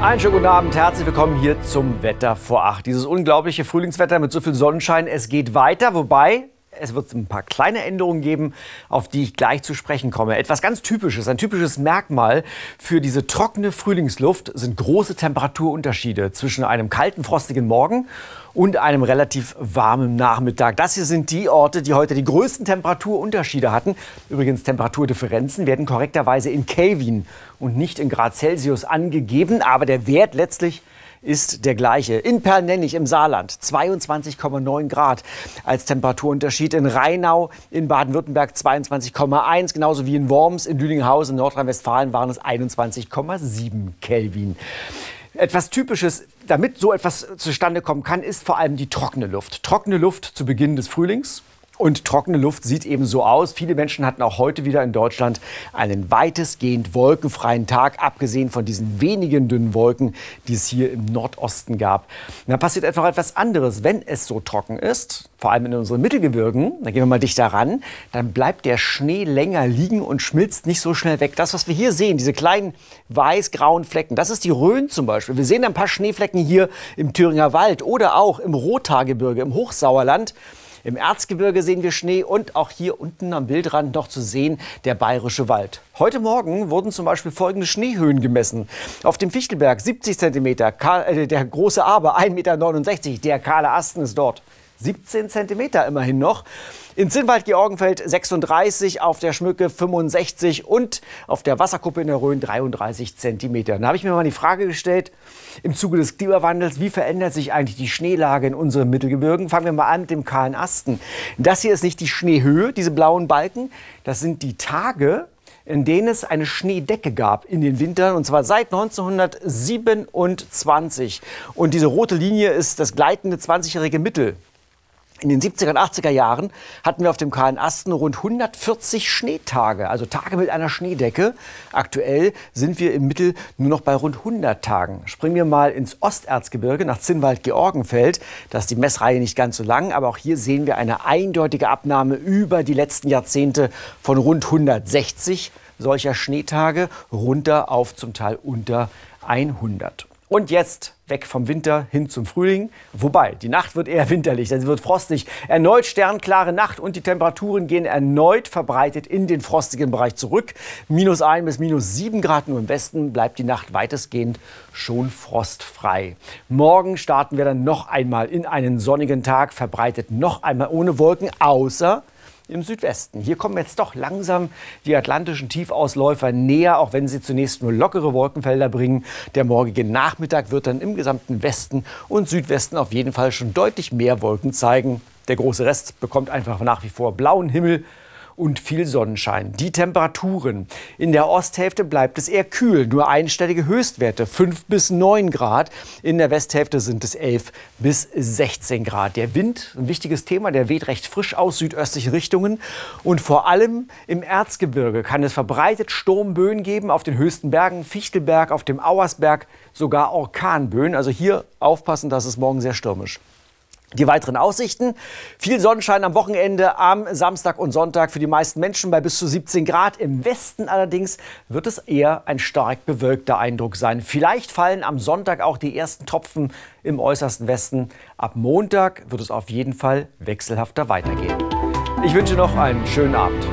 Einen schönen guten Abend, herzlich willkommen hier zum Wetter vor acht. Dieses unglaubliche Frühlingswetter mit so viel Sonnenschein, es geht weiter, wobei es wird ein paar kleine Änderungen geben, auf die ich gleich zu sprechen komme. Etwas ganz Typisches, ein typisches Merkmal für diese trockene Frühlingsluft sind große Temperaturunterschiede zwischen einem kalten, frostigen Morgen und einem relativ warmen Nachmittag. Das hier sind die Orte, die heute die größten Temperaturunterschiede hatten. Übrigens, Temperaturdifferenzen werden korrekterweise in Kelvin und nicht in Grad Celsius angegeben, aber der Wert letztlich ist der gleiche. In Perlnennig im Saarland 22,9 Grad als Temperaturunterschied. In Rheinau in Baden-Württemberg 22,1, genauso wie in Worms, in Lüdinghausen, Nordrhein-Westfalen waren es 21,7 Kelvin. Etwas Typisches, damit so etwas zustande kommen kann, ist vor allem die trockene Luft. Trockene Luft zu Beginn des Frühlings, und trockene Luft sieht eben so aus. Viele Menschen hatten auch heute wieder in Deutschland einen weitestgehend wolkenfreien Tag, abgesehen von diesen wenigen dünnen Wolken, die es hier im Nordosten gab. Und dann passiert einfach etwas anderes, wenn es so trocken ist, vor allem in unseren Mittelgebirgen, da gehen wir mal dichter ran, dann bleibt der Schnee länger liegen und schmilzt nicht so schnell weg. Das, was wir hier sehen, diese kleinen weiß-grauen Flecken, das ist die Rhön zum Beispiel. Wir sehen ein paar Schneeflecken hier im Thüringer Wald oder auch im Rothaargebirge, im Hochsauerland. Im Erzgebirge sehen wir Schnee und auch hier unten am Bildrand noch zu sehen der bayerische Wald. Heute Morgen wurden zum Beispiel folgende Schneehöhen gemessen. Auf dem Fichtelberg 70 cm, äh, der große Aber 1,69 Meter, der kahle Asten ist dort. 17 cm immerhin noch. In Zinnwald-Georgenfeld 36, auf der Schmücke 65 und auf der Wasserkuppe in der Rhön 33 cm. Da habe ich mir mal die Frage gestellt, im Zuge des Klimawandels, wie verändert sich eigentlich die Schneelage in unseren Mittelgebirgen? Fangen wir mal an mit dem kahlen Asten. Das hier ist nicht die Schneehöhe, diese blauen Balken, das sind die Tage, in denen es eine Schneedecke gab in den Wintern, und zwar seit 1927. Und diese rote Linie ist das gleitende 20-jährige Mittel in den 70er und 80er Jahren hatten wir auf dem kahlen Asten rund 140 Schneetage, also Tage mit einer Schneedecke. Aktuell sind wir im Mittel nur noch bei rund 100 Tagen. Springen wir mal ins Osterzgebirge nach Zinnwald-Georgenfeld. Da ist die Messreihe nicht ganz so lang, aber auch hier sehen wir eine eindeutige Abnahme über die letzten Jahrzehnte von rund 160 solcher Schneetage runter auf zum Teil unter 100. Und jetzt weg vom Winter hin zum Frühling. Wobei, die Nacht wird eher winterlich, denn sie wird frostig. Erneut sternklare Nacht und die Temperaturen gehen erneut verbreitet in den frostigen Bereich zurück. Minus 1 bis minus 7 Grad nur im Westen bleibt die Nacht weitestgehend schon frostfrei. Morgen starten wir dann noch einmal in einen sonnigen Tag, verbreitet noch einmal ohne Wolken, außer im Südwesten. Hier kommen jetzt doch langsam die atlantischen Tiefausläufer näher, auch wenn sie zunächst nur lockere Wolkenfelder bringen. Der morgige Nachmittag wird dann im gesamten Westen und Südwesten auf jeden Fall schon deutlich mehr Wolken zeigen. Der große Rest bekommt einfach nach wie vor blauen Himmel und viel Sonnenschein. Die Temperaturen. In der Osthälfte bleibt es eher kühl, nur einstellige Höchstwerte 5 bis 9 Grad. In der Westhälfte sind es 11 bis 16 Grad. Der Wind, ein wichtiges Thema, der weht recht frisch aus südöstlichen Richtungen. Und vor allem im Erzgebirge kann es verbreitet Sturmböen geben, auf den höchsten Bergen, Fichtelberg, auf dem Auersberg, sogar Orkanböen. Also hier aufpassen, dass es morgen sehr stürmisch. Die weiteren Aussichten. Viel Sonnenschein am Wochenende, am Samstag und Sonntag für die meisten Menschen bei bis zu 17 Grad. Im Westen allerdings wird es eher ein stark bewölkter Eindruck sein. Vielleicht fallen am Sonntag auch die ersten Tropfen im äußersten Westen. Ab Montag wird es auf jeden Fall wechselhafter weitergehen. Ich wünsche noch einen schönen Abend.